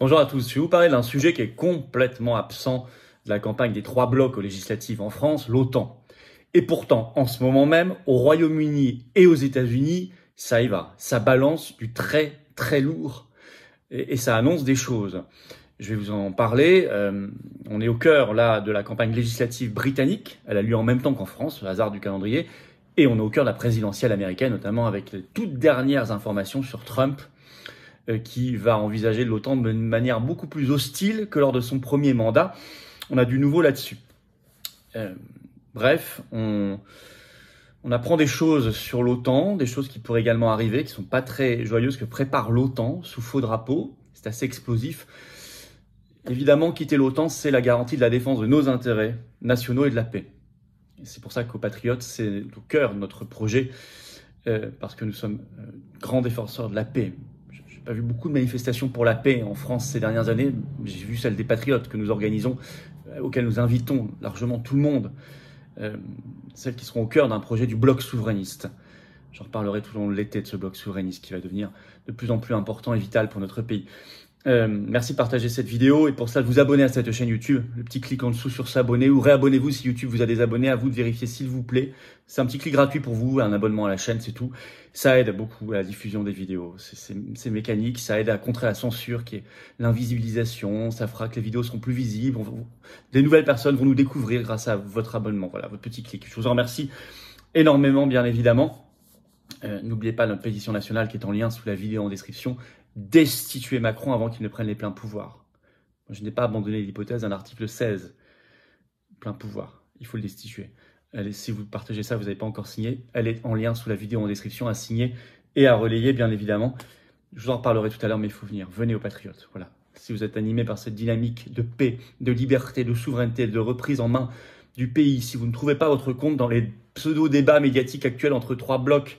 Bonjour à tous, je vais vous parler d'un sujet qui est complètement absent de la campagne des trois blocs aux législatives en France, l'OTAN. Et pourtant, en ce moment même, au Royaume-Uni et aux États-Unis, ça y va, ça balance du très très lourd et, ça annonce des choses. Je vais vous en parler. Euh, on est au cœur là de la campagne législative britannique. Elle a lieu en même temps qu'en France, le hasard du calendrier. Et on est au cœur de la présidentielle américaine, notamment avec les toutes dernières informations sur Trump euh, qui va envisager l'OTAN d'une manière beaucoup plus hostile que lors de son premier mandat. On a du nouveau là-dessus. Euh, bref, on, apprend des choses sur l'OTAN, des choses qui pourraient également arriver, qui ne sont pas très joyeuses, que prépare l'OTAN sous faux drapeau. C'est assez explosif. Évidemment, quitter l'OTAN, c'est la garantie de la défense de nos intérêts nationaux et de la paix. C'est pour ça qu'Au Patriotes, c'est au cœur de notre projet, euh, parce que nous sommes grands défenseurs de la paix, j'ai vu beaucoup de manifestations pour la paix en France ces dernières années. J'ai vu celles des patriotes que nous organisons, euh, auxquelles nous invitons largement tout le monde, euh, celles qui seront au cœur d'un projet du bloc souverainiste. J'en reparlerai tout au long de l'été de ce bloc souverainiste qui va devenir de plus en plus important et vital pour notre pays. Euh, merci de partager cette vidéo et pour ça de vous abonner à cette chaîne YouTube. Le petit clic en dessous sur s'abonner ou réabonnez-vous si YouTube vous a désabonné. À vous de vérifier s'il vous plaît. C'est un petit clic gratuit pour vous, un abonnement à la chaîne, c'est tout. Ça aide beaucoup à la diffusion des vidéos. C'est mécanique, ça aide à contrer la censure qui est l'invisibilisation. Ça fera que les vidéos seront plus visibles. des nouvelles personnes vont nous découvrir grâce à votre abonnement. Voilà, votre petit clic. Je vous en remercie énormément, bien évidemment. Euh, n'oubliez pas notre pétition nationale qui est en lien sous la vidéo en description. Destituer Macron avant qu'il ne prenne les pleins pouvoirs. Je n'ai pas abandonné l'hypothèse d'un article 16. Plein pouvoir. Il faut le destituer. Allez, si vous partagez ça, vous n'avez pas encore signé. Elle est en lien sous la vidéo en description à signer et à relayer, bien évidemment. Je vous en reparlerai tout à l'heure, mais il faut venir. Venez aux Patriotes. Voilà. Si vous êtes animé par cette dynamique de paix, de liberté, de souveraineté, de reprise en main du pays, si vous ne trouvez pas votre compte dans les pseudo-débats médiatiques actuels entre trois blocs,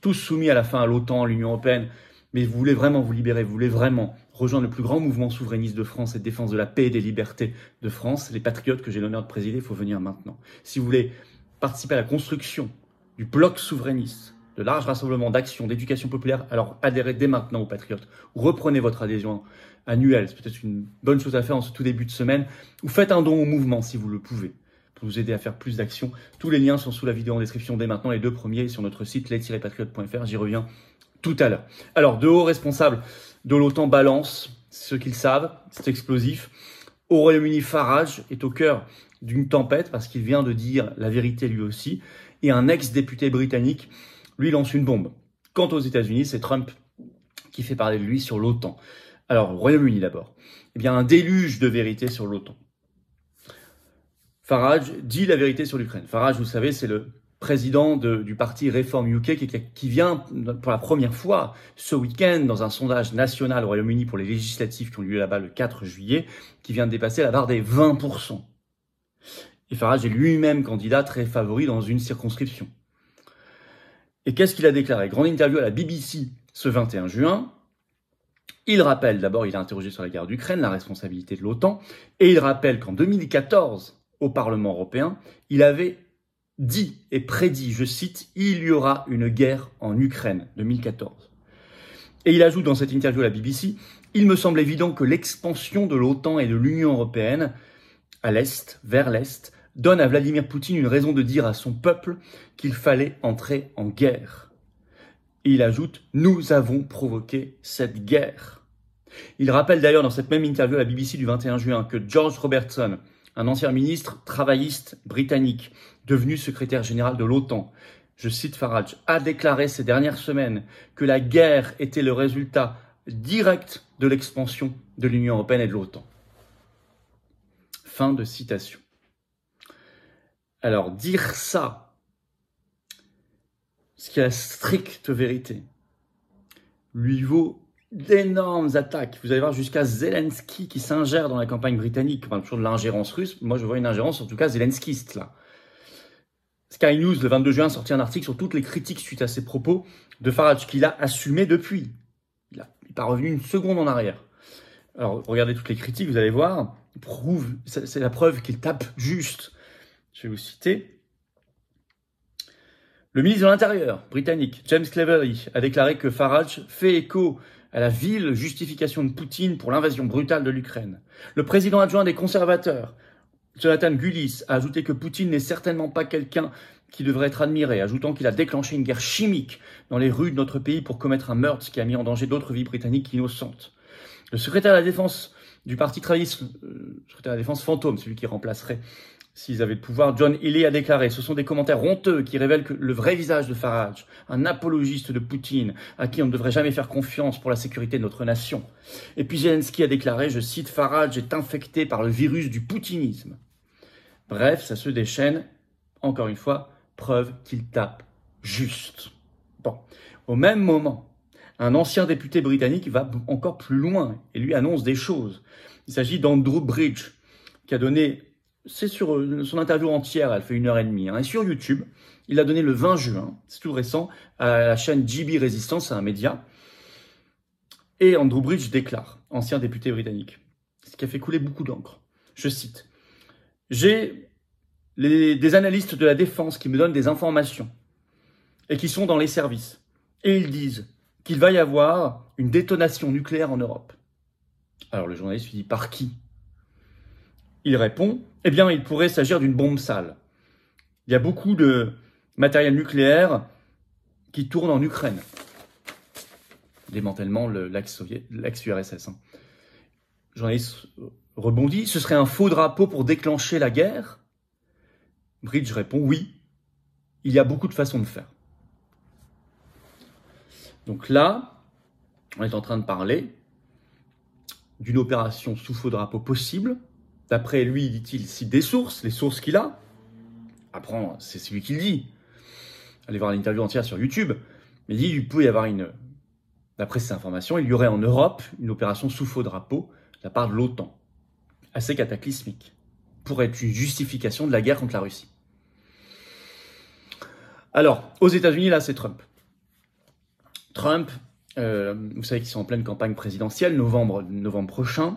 tous soumis à la fin à l'OTAN, à l'Union européenne, mais vous voulez vraiment vous libérer, vous voulez vraiment rejoindre le plus grand mouvement souverainiste de France et de défense de la paix et des libertés de France, les patriotes que j'ai l'honneur de présider, il faut venir maintenant. Si vous voulez participer à la construction du bloc souverainiste, de large rassemblements d'action, d'éducation populaire, alors adhérez dès maintenant aux patriotes, reprenez votre adhésion annuelle, c'est peut-être une bonne chose à faire en ce tout début de semaine, ou faites un don au mouvement si vous le pouvez pour vous aider à faire plus d'actions. Tous les liens sont sous la vidéo en description dès maintenant, les deux premiers sur notre site les-patriotes.fr, j'y reviens tout à l'heure. Alors, de hauts responsables de l'OTAN balance ce qu'ils savent, c'est explosif. Au Royaume-Uni, Farage est au cœur d'une tempête parce qu'il vient de dire la vérité lui aussi. Et un ex-député britannique lui lance une bombe. Quant aux États-Unis, c'est Trump qui fait parler de lui sur l'OTAN. Alors, Royaume-Uni d'abord. Eh bien, un déluge de vérité sur l'OTAN. Farage dit la vérité sur l'Ukraine. Farage, vous savez, c'est le président du parti Réforme UK qui, vient pour la première fois ce week-end dans un sondage national au Royaume-Uni pour les législatives qui ont lieu là-bas le 4 juillet, qui vient de dépasser la barre des 20%. Et Farage est lui-même candidat très favori dans une circonscription. Et qu'est-ce qu'il a déclaré Grande interview à la BBC ce 21 juin. Il rappelle, d'abord, il a interrogé sur la guerre d'Ukraine, la responsabilité de l'OTAN, et il rappelle qu'en 2014, au Parlement européen, il avait dit et prédit, je cite, il y aura une guerre en Ukraine, 2014. Et il ajoute dans cette interview à la BBC, il me semble évident que l'expansion de l'OTAN et de l'Union européenne à l'Est, vers l'Est, donne à Vladimir Poutine une raison de dire à son peuple qu'il fallait entrer en guerre. Et il ajoute, nous avons provoqué cette guerre. Il rappelle d'ailleurs dans cette même interview à la BBC du 21 juin que George Robertson, un ancien ministre travailliste britannique, devenu secrétaire général de l'OTAN, je cite Farage, a déclaré ces dernières semaines que la guerre était le résultat direct de l'expansion de l'Union européenne et de l'OTAN. Fin de citation. Alors dire ça, ce qui est la stricte vérité, lui vaut d'énormes attaques. Vous allez voir jusqu'à Zelensky qui s'ingère dans la campagne britannique. On toujours de l'ingérence russe. Moi, je vois une ingérence, en tout cas, zelenskiste, là. Sky News, le 22 juin, sortit un article sur toutes les critiques suite à ses propos de Farage, qu'il a assumé depuis. Il n'est pas revenu une seconde en arrière. Alors, regardez toutes les critiques, vous allez voir. c'est la preuve qu'il tape juste. Je vais vous citer. Le ministre de l'Intérieur britannique, James Cleverly, a déclaré que Farage fait écho à la vile justification de Poutine pour l'invasion brutale de l'Ukraine. Le président adjoint des conservateurs, Jonathan Gullis, a ajouté que Poutine n'est certainement pas quelqu'un qui devrait être admiré, ajoutant qu'il a déclenché une guerre chimique dans les rues de notre pays pour commettre un meurtre, qui a mis en danger d'autres vies britanniques innocentes. Le secrétaire à la défense du parti travailliste, euh, le secrétaire à la défense fantôme, celui qui remplacerait s'ils avaient le pouvoir, John Healy a déclaré Ce sont des commentaires honteux qui révèlent que le vrai visage de Farage, un apologiste de Poutine, à qui on ne devrait jamais faire confiance pour la sécurité de notre nation. Et puis Zelensky a déclaré Je cite, Farage est infecté par le virus du poutinisme. Bref, ça se déchaîne, encore une fois, preuve qu'il tape juste. Bon. Au même moment, un ancien député britannique va encore plus loin et lui annonce des choses. Il s'agit d'Andrew Bridge, qui a donné c'est sur euh, son interview entière, elle fait une heure et demie, hein. et sur YouTube, il a donné le 20 juin, c'est tout récent, à la chaîne GB Résistance, un média, et Andrew Bridge déclare, ancien député britannique, ce qui a fait couler beaucoup d'encre. Je cite, J'ai des analystes de la défense qui me donnent des informations et qui sont dans les services, et ils disent qu'il va y avoir une détonation nucléaire en Europe. Alors le journaliste lui dit, par qui Il répond, eh bien, il pourrait s'agir d'une bombe sale. Il y a beaucoup de matériel nucléaire qui tourne en Ukraine. Démantèlement l'ex-URSS. Hein. J'en ai rebondi. Ce serait un faux drapeau pour déclencher la guerre Bridge répond oui. Il y a beaucoup de façons de faire. Donc là, on est en train de parler d'une opération sous faux drapeau possible, D'après lui, dit-il, cite des sources, les sources qu'il a. Après, c'est celui qui le dit. Allez voir l'interview entière sur YouTube. Mais il dit il peut y avoir une. D'après ces informations, il y aurait en Europe une opération sous faux drapeau de la part de l'OTAN, assez cataclysmique, pour être une justification de la guerre contre la Russie. Alors, aux États-Unis, là, c'est Trump. Trump, euh, vous savez qu'ils sont en pleine campagne présidentielle, novembre, novembre prochain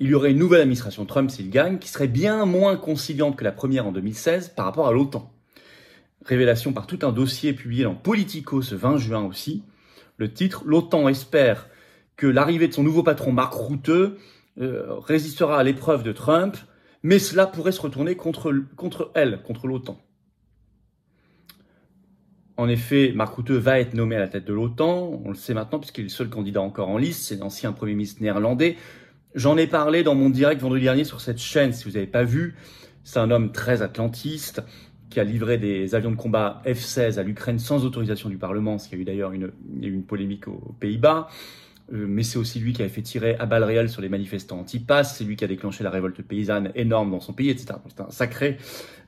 il y aurait une nouvelle administration Trump s'il gagne, qui serait bien moins conciliante que la première en 2016 par rapport à l'OTAN. Révélation par tout un dossier publié dans Politico ce 20 juin aussi. Le titre L'OTAN espère que l'arrivée de son nouveau patron Marc Routeux résistera à l'épreuve de Trump, mais cela pourrait se retourner contre, contre elle, contre l'OTAN. En effet, Marc Routeux va être nommé à la tête de l'OTAN, on le sait maintenant puisqu'il est le seul candidat encore en liste. c'est l'ancien Premier ministre néerlandais, J'en ai parlé dans mon direct vendredi dernier sur cette chaîne, si vous n'avez pas vu. C'est un homme très atlantiste qui a livré des avions de combat F-16 à l'Ukraine sans autorisation du Parlement, ce qui a eu d'ailleurs une, polémique aux Pays-Bas euh, mais c'est aussi lui qui avait fait tirer à balles réelles sur les manifestants anti-pass, c'est lui qui a déclenché la révolte paysanne énorme dans son pays, etc. C'est un sacré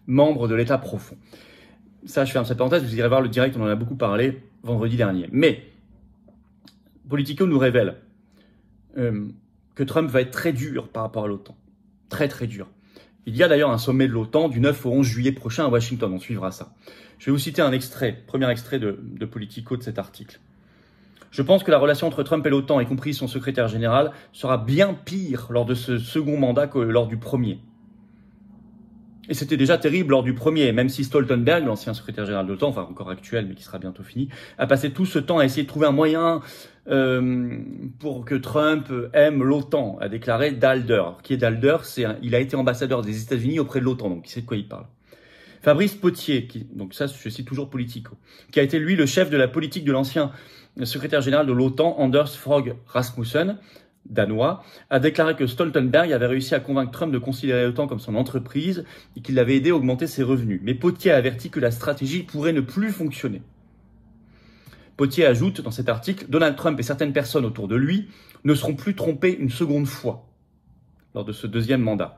membre de l'État profond. Ça, je ferme cette parenthèse, vous irez voir le direct, on en a beaucoup parlé vendredi dernier. Mais, Politico nous révèle euh, que Trump va être très dur par rapport à l'OTAN. Très très dur. Il y a d'ailleurs un sommet de l'OTAN du 9 au 11 juillet prochain à Washington, on suivra ça. Je vais vous citer un extrait, premier extrait de, de Politico de cet article. Je pense que la relation entre Trump et l'OTAN, y compris son secrétaire général, sera bien pire lors de ce second mandat que lors du premier. Et c'était déjà terrible lors du premier, même si Stoltenberg, l'ancien secrétaire général de l'OTAN, enfin encore actuel mais qui sera bientôt fini, a passé tout ce temps à essayer de trouver un moyen euh, pour que Trump aime l'OTAN, a déclaré Dalder. Qui est Dalder C'est il a été ambassadeur des États-Unis auprès de l'OTAN, donc il sait de quoi il parle. Fabrice Potier, qui, donc ça je cite toujours politico, qui a été lui le chef de la politique de l'ancien secrétaire général de l'OTAN Anders Frog Rasmussen, danois, a déclaré que Stoltenberg avait réussi à convaincre Trump de considérer l'OTAN comme son entreprise et qu'il l'avait aidé à augmenter ses revenus. Mais Potier a averti que la stratégie pourrait ne plus fonctionner. Potier ajoute dans cet article, Donald Trump et certaines personnes autour de lui ne seront plus trompées une seconde fois lors de ce deuxième mandat.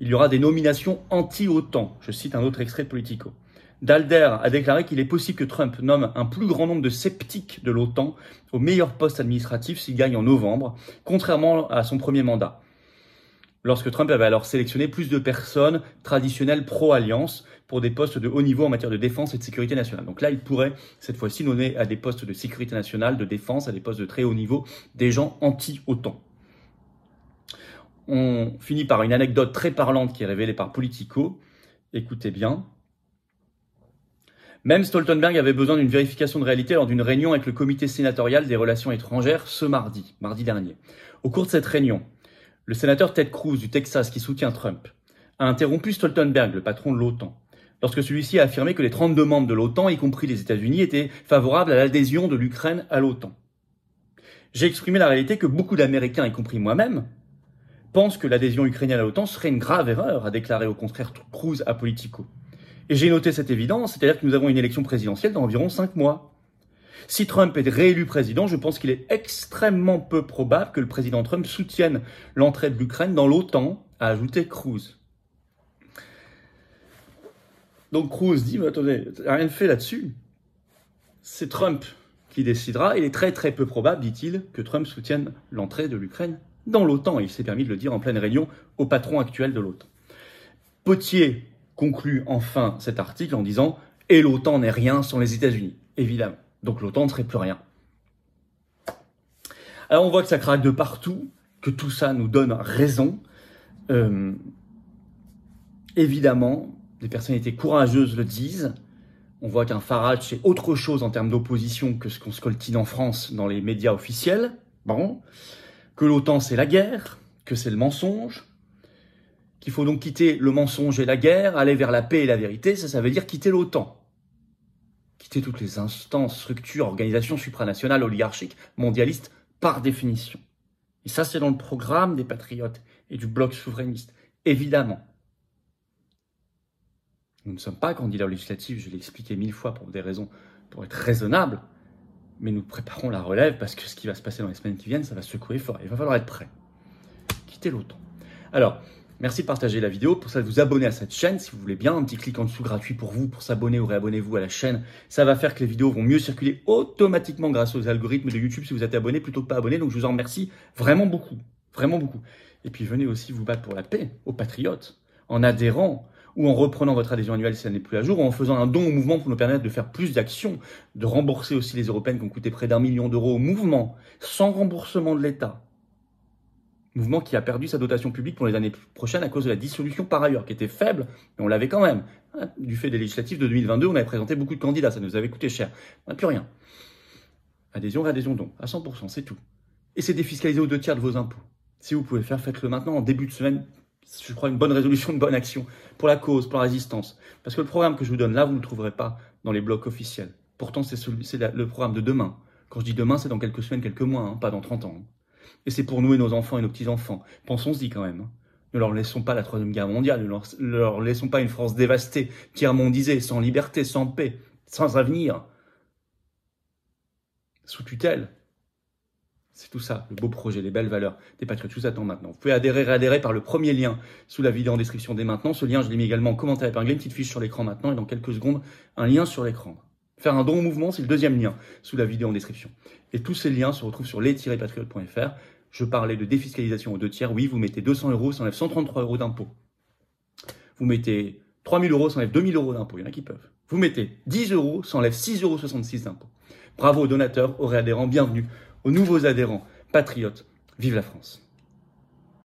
Il y aura des nominations anti-OTAN. Je cite un autre extrait de Politico. Dalder a déclaré qu'il est possible que Trump nomme un plus grand nombre de sceptiques de l'OTAN au meilleur poste administratif s'il gagne en novembre, contrairement à son premier mandat. Lorsque Trump avait alors sélectionné plus de personnes traditionnelles pro-alliance pour des postes de haut niveau en matière de défense et de sécurité nationale. Donc là, il pourrait cette fois-ci nommer à des postes de sécurité nationale, de défense, à des postes de très haut niveau, des gens anti-OTAN. On finit par une anecdote très parlante qui est révélée par Politico. Écoutez bien. Même Stoltenberg avait besoin d'une vérification de réalité lors d'une réunion avec le comité sénatorial des relations étrangères ce mardi, mardi dernier. Au cours de cette réunion, le sénateur Ted Cruz du Texas qui soutient Trump a interrompu Stoltenberg, le patron de l'OTAN, lorsque celui-ci a affirmé que les 32 membres de l'OTAN, y compris les États-Unis, étaient favorables à l'adhésion de l'Ukraine à l'OTAN. J'ai exprimé la réalité que beaucoup d'Américains, y compris moi-même, pensent que l'adhésion ukrainienne à l'OTAN serait une grave erreur, a déclaré au contraire Cruz à Politico. Et j'ai noté cette évidence, c'est-à-dire que nous avons une élection présidentielle dans environ cinq mois. Si Trump est réélu président, je pense qu'il est extrêmement peu probable que le président Trump soutienne l'entrée de l'Ukraine dans l'OTAN, a ajouté Cruz. Donc Cruz dit, mais attendez, rien de fait là-dessus. C'est Trump qui décidera. Il est très très peu probable, dit-il, que Trump soutienne l'entrée de l'Ukraine dans l'OTAN. Il s'est permis de le dire en pleine réunion au patron actuel de l'OTAN. Potier conclut enfin cet article en disant Et l'OTAN n'est rien sans les États-Unis, évidemment. Donc l'OTAN ne serait plus rien. Alors on voit que ça craque de partout, que tout ça nous donne raison. Euh, évidemment, des personnalités courageuses le disent. On voit qu'un Farage, c'est autre chose en termes d'opposition que ce qu'on scoltine en France dans les médias officiels. Bon. Que l'OTAN, c'est la guerre, que c'est le mensonge, qu'il faut donc quitter le mensonge et la guerre, aller vers la paix et la vérité, ça, ça veut dire quitter l'OTAN. Quitter toutes les instances, structures, organisations supranationales, oligarchiques, mondialistes, par définition. Et ça, c'est dans le programme des patriotes et du bloc souverainiste, évidemment. Nous ne sommes pas candidats aux législatives, je l'ai expliqué mille fois pour des raisons, pour être raisonnables, mais nous préparons la relève parce que ce qui va se passer dans les semaines qui viennent, ça va secouer fort. Il va falloir être prêt. Quitter l'OTAN. Alors, Merci de partager la vidéo, pour ça de vous abonner à cette chaîne si vous voulez bien, un petit clic en dessous gratuit pour vous, pour s'abonner ou réabonner vous à la chaîne, ça va faire que les vidéos vont mieux circuler automatiquement grâce aux algorithmes de YouTube si vous êtes abonné plutôt que pas abonné, donc je vous en remercie vraiment beaucoup, vraiment beaucoup. Et puis venez aussi vous battre pour la paix aux patriotes, en adhérant ou en reprenant votre adhésion annuelle si elle n'est plus à jour, ou en faisant un don au mouvement pour nous permettre de faire plus d'actions, de rembourser aussi les européennes qui ont coûté près d'un million d'euros au mouvement, sans remboursement de l'État mouvement qui a perdu sa dotation publique pour les années prochaines à cause de la dissolution par ailleurs, qui était faible, mais on l'avait quand même. Hein, du fait des législatives de 2022, on avait présenté beaucoup de candidats, ça nous avait coûté cher. On hein, n'a plus rien. Adhésion, réadhésion, donc, à 100%, c'est tout. Et c'est défiscaliser aux deux tiers de vos impôts. Si vous pouvez le faire, faites-le maintenant, en début de semaine. Je crois une bonne résolution, une bonne action pour la cause, pour la résistance. Parce que le programme que je vous donne là, vous ne le trouverez pas dans les blocs officiels. Pourtant, c'est le programme de demain. Quand je dis demain, c'est dans quelques semaines, quelques mois, hein, pas dans 30 ans. Et c'est pour nous et nos enfants et nos petits-enfants. Pensons-y quand même. Hein. Ne leur laissons pas la Troisième Guerre mondiale, ne leur, laissons pas une France dévastée, tiers-mondisée, sans liberté, sans paix, sans avenir, sous tutelle. C'est tout ça, le beau projet, les belles valeurs des patriotes. Tout attend maintenant. Vous pouvez adhérer, réadhérer par le premier lien sous la vidéo en description dès maintenant. Ce lien, je l'ai mis également en commentaire épinglé, une petite fiche sur l'écran maintenant et dans quelques secondes, un lien sur l'écran. Faire un don au mouvement, c'est le deuxième lien sous la vidéo en description. Et tous ces liens se retrouvent sur les-patriotes.fr. Je parlais de défiscalisation aux deux tiers. Oui, vous mettez 200 euros, ça enlève 133 euros d'impôts. Vous mettez 3000 euros, ça enlève 2000 euros d'impôts. Il y en a qui peuvent. Vous mettez 10 euros, ça enlève 6,66 euros d'impôts. Bravo aux donateurs, aux réadhérents, bienvenue aux nouveaux adhérents, patriotes. Vive la France.